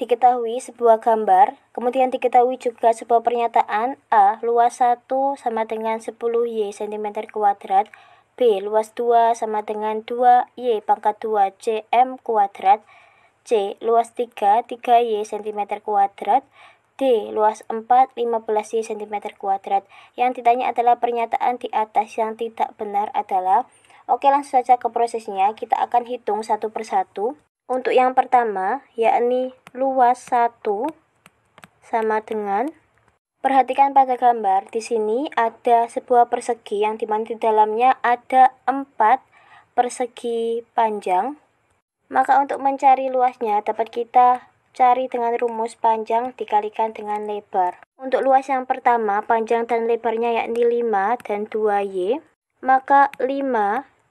diketahui sebuah gambar, kemudian diketahui juga sebuah pernyataan A luas 1 sama dengan 10 Y cm kuadrat, B luas 2 sama dengan 2 Y pangkat 2 cm kuadrat, C luas 3 3 Y cm kuadrat, D luas 4 15 Y cm kuadrat. Yang ditanya adalah pernyataan di atas yang tidak benar adalah Oke langsung saja ke prosesnya, kita akan hitung satu persatu. Untuk yang pertama, yakni luas 1 sama dengan Perhatikan pada gambar, di sini ada sebuah persegi yang dimana di dalamnya ada 4 persegi panjang. Maka untuk mencari luasnya dapat kita cari dengan rumus panjang dikalikan dengan lebar. Untuk luas yang pertama, panjang dan lebarnya yakni 5 dan 2Y. Maka 5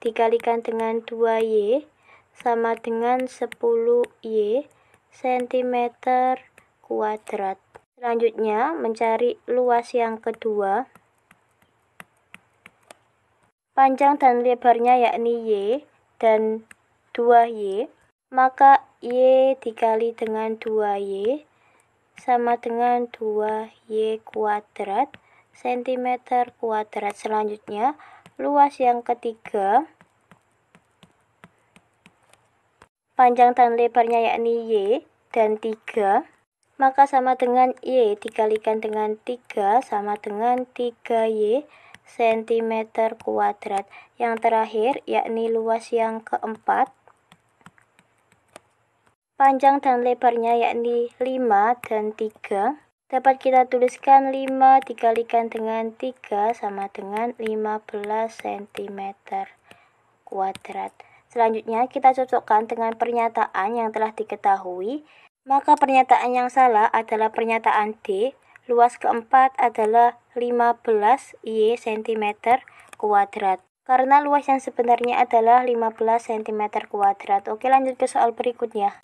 dikalikan dengan 2Y sama dengan 10Y cm kuadrat. Selanjutnya, mencari luas yang kedua. Panjang dan lebarnya yakni Y dan 2Y. Maka Y dikali dengan 2Y sama dengan 2Y kuadrat cm kuadrat. Selanjutnya, luas yang ketiga panjang dan lebarnya yakni Y dan 3, maka sama dengan Y dikalikan dengan 3 sama dengan 3Y cm kuadrat. Yang terakhir yakni luas yang keempat, panjang dan lebarnya yakni 5 dan 3. Dapat kita tuliskan 5 dikalikan dengan 3 sama dengan 15 cm kuadrat. Selanjutnya, kita cocokkan dengan pernyataan yang telah diketahui, maka pernyataan yang salah adalah pernyataan D, luas keempat adalah 15 Y cm kuadrat. Karena luas yang sebenarnya adalah 15 cm kuadrat. Oke lanjut ke soal berikutnya.